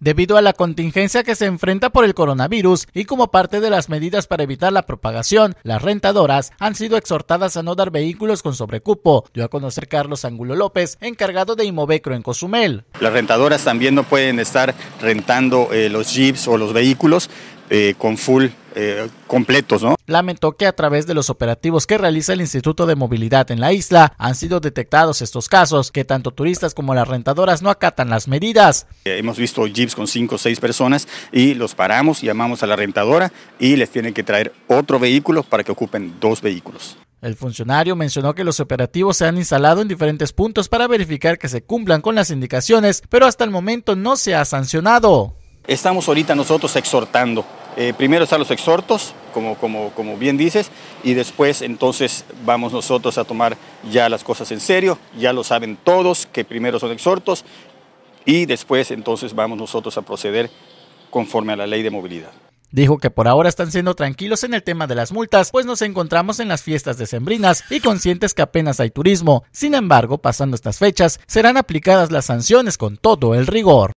Debido a la contingencia que se enfrenta por el coronavirus y como parte de las medidas para evitar la propagación, las rentadoras han sido exhortadas a no dar vehículos con sobrecupo, dio a conocer Carlos Angulo López, encargado de Imovecro en Cozumel. Las rentadoras también no pueden estar rentando eh, los jeeps o los vehículos eh, con full eh, completos, ¿no? Lamentó que a través de los operativos que realiza el Instituto de Movilidad en la isla han sido detectados estos casos, que tanto turistas como las rentadoras no acatan las medidas. Eh, hemos visto jeeps con cinco o seis personas y los paramos, llamamos a la rentadora y les tienen que traer otro vehículo para que ocupen dos vehículos. El funcionario mencionó que los operativos se han instalado en diferentes puntos para verificar que se cumplan con las indicaciones, pero hasta el momento no se ha sancionado. Estamos ahorita nosotros exhortando eh, primero están los exhortos, como, como, como, bien dices, y después entonces vamos nosotros a tomar ya las cosas en serio, ya lo saben todos que primero son exhortos y después entonces vamos nosotros a proceder conforme a la ley de movilidad. Dijo que por ahora están siendo tranquilos en el tema de las multas, pues nos encontramos en las fiestas decembrinas y conscientes que apenas hay turismo. Sin embargo, pasando estas fechas, serán aplicadas las sanciones con todo el rigor.